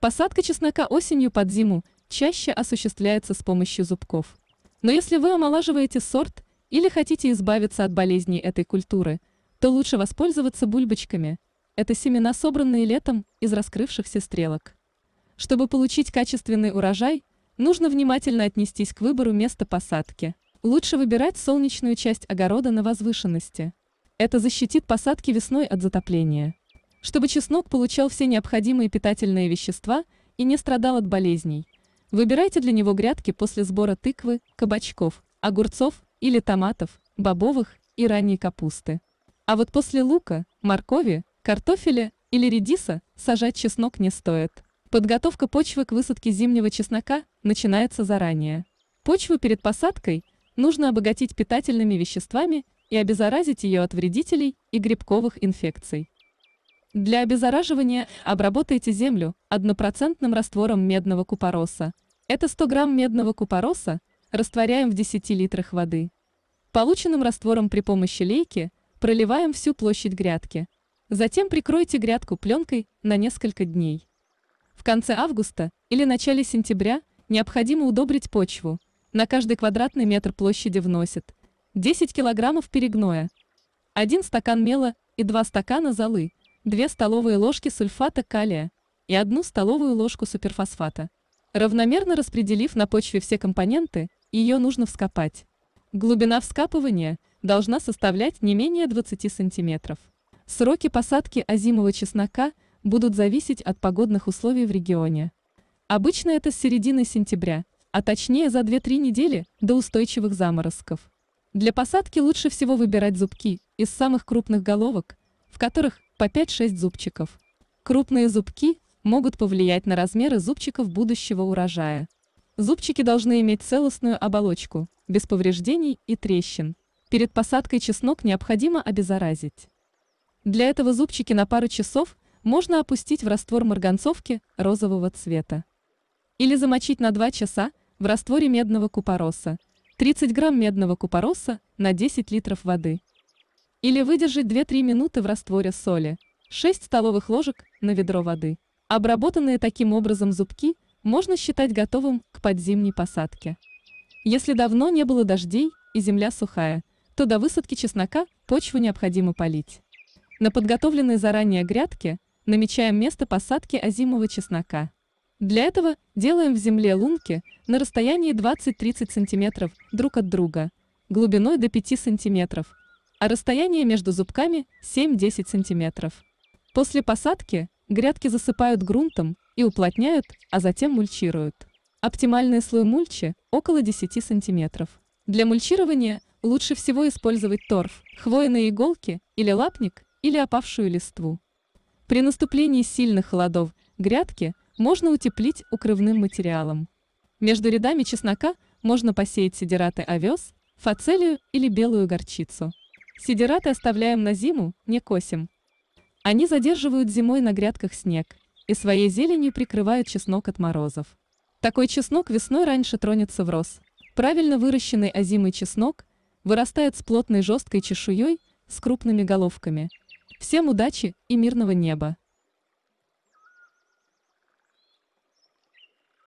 Посадка чеснока осенью под зиму чаще осуществляется с помощью зубков. Но если вы омолаживаете сорт или хотите избавиться от болезней этой культуры, то лучше воспользоваться бульбочками. Это семена, собранные летом из раскрывшихся стрелок. Чтобы получить качественный урожай, нужно внимательно отнестись к выбору места посадки. Лучше выбирать солнечную часть огорода на возвышенности. Это защитит посадки весной от затопления. Чтобы чеснок получал все необходимые питательные вещества и не страдал от болезней, выбирайте для него грядки после сбора тыквы, кабачков, огурцов или томатов, бобовых и ранней капусты. А вот после лука, моркови, картофеля или редиса сажать чеснок не стоит. Подготовка почвы к высадке зимнего чеснока начинается заранее. Почву перед посадкой нужно обогатить питательными веществами и обеззаразить ее от вредителей и грибковых инфекций. Для обеззараживания обработайте землю однопроцентным раствором медного купороса. Это 100 грамм медного купороса растворяем в 10 литрах воды. Полученным раствором при помощи лейки проливаем всю площадь грядки. Затем прикройте грядку пленкой на несколько дней. В конце августа или начале сентября необходимо удобрить почву. На каждый квадратный метр площади вносят 10 килограммов перегноя, 1 стакан мела и 2 стакана золы – 2 столовые ложки сульфата калия и 1 столовую ложку суперфосфата. Равномерно распределив на почве все компоненты, ее нужно вскопать. Глубина вскапывания должна составлять не менее 20 сантиметров. Сроки посадки озимого чеснока будут зависеть от погодных условий в регионе. Обычно это с середины сентября, а точнее за 2-3 недели до устойчивых заморозков. Для посадки лучше всего выбирать зубки из самых крупных головок, в которых по 5-6 зубчиков. Крупные зубки могут повлиять на размеры зубчиков будущего урожая. Зубчики должны иметь целостную оболочку, без повреждений и трещин. Перед посадкой чеснок необходимо обеззаразить. Для этого зубчики на пару часов можно опустить в раствор марганцовки розового цвета. Или замочить на 2 часа в растворе медного купороса, 30 грамм медного купороса на 10 литров воды. Или выдержать 2-3 минуты в растворе соли. 6 столовых ложек на ведро воды. Обработанные таким образом зубки можно считать готовым к подзимней посадке. Если давно не было дождей и земля сухая, то до высадки чеснока почву необходимо полить. На подготовленной заранее грядке намечаем место посадки озимого чеснока. Для этого делаем в земле лунки на расстоянии 20-30 см друг от друга, глубиной до 5 см, а расстояние между зубками 7-10 см. После посадки грядки засыпают грунтом и уплотняют, а затем мульчируют. Оптимальный слой мульчи – около 10 см. Для мульчирования лучше всего использовать торф, хвойные иголки или лапник, или опавшую листву. При наступлении сильных холодов грядки можно утеплить укрывным материалом. Между рядами чеснока можно посеять сидираты овес, фацелию или белую горчицу. Сидираты оставляем на зиму, не косим. Они задерживают зимой на грядках снег и своей зеленью прикрывают чеснок от морозов. Такой чеснок весной раньше тронется в рост. Правильно выращенный озимый чеснок вырастает с плотной жесткой чешуей с крупными головками. Всем удачи и мирного неба!